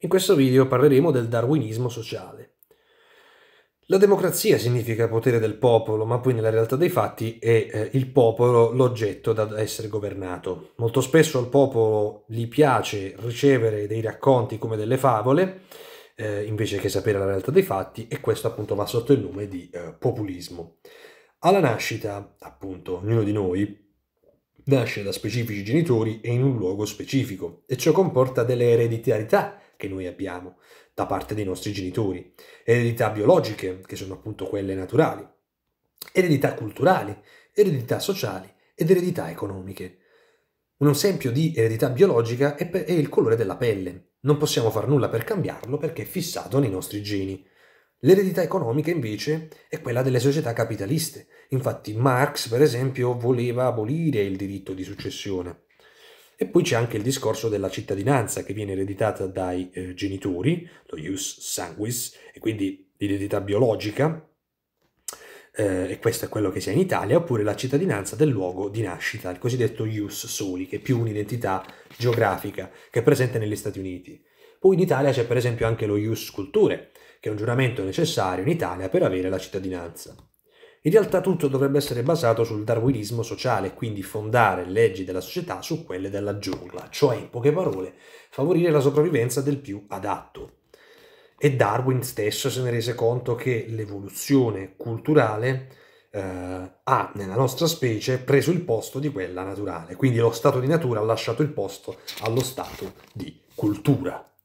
In questo video parleremo del darwinismo sociale. La democrazia significa potere del popolo, ma poi nella realtà dei fatti è eh, il popolo l'oggetto da essere governato. Molto spesso al popolo gli piace ricevere dei racconti come delle favole, eh, invece che sapere la realtà dei fatti, e questo appunto va sotto il nome di eh, populismo. Alla nascita, appunto, ognuno di noi nasce da specifici genitori e in un luogo specifico, e ciò comporta delle ereditarietà che noi abbiamo da parte dei nostri genitori, eredità biologiche, che sono appunto quelle naturali, eredità culturali, eredità sociali ed eredità economiche. Un esempio di eredità biologica è, è il colore della pelle. Non possiamo far nulla per cambiarlo perché è fissato nei nostri geni. L'eredità economica invece è quella delle società capitaliste. Infatti Marx, per esempio, voleva abolire il diritto di successione. E poi c'è anche il discorso della cittadinanza che viene ereditata dai eh, genitori, lo ius sanguis, e quindi l'identità biologica, eh, e questo è quello che si ha in Italia, oppure la cittadinanza del luogo di nascita, il cosiddetto ius soli, che è più un'identità geografica che è presente negli Stati Uniti. Poi in Italia c'è per esempio anche lo ius culture, che è un giuramento necessario in Italia per avere la cittadinanza. In realtà tutto dovrebbe essere basato sul darwinismo sociale, quindi fondare leggi della società su quelle della giungla, cioè in poche parole favorire la sopravvivenza del più adatto. E Darwin stesso se ne rese conto che l'evoluzione culturale eh, ha nella nostra specie preso il posto di quella naturale, quindi lo stato di natura ha lasciato il posto allo stato di cultura.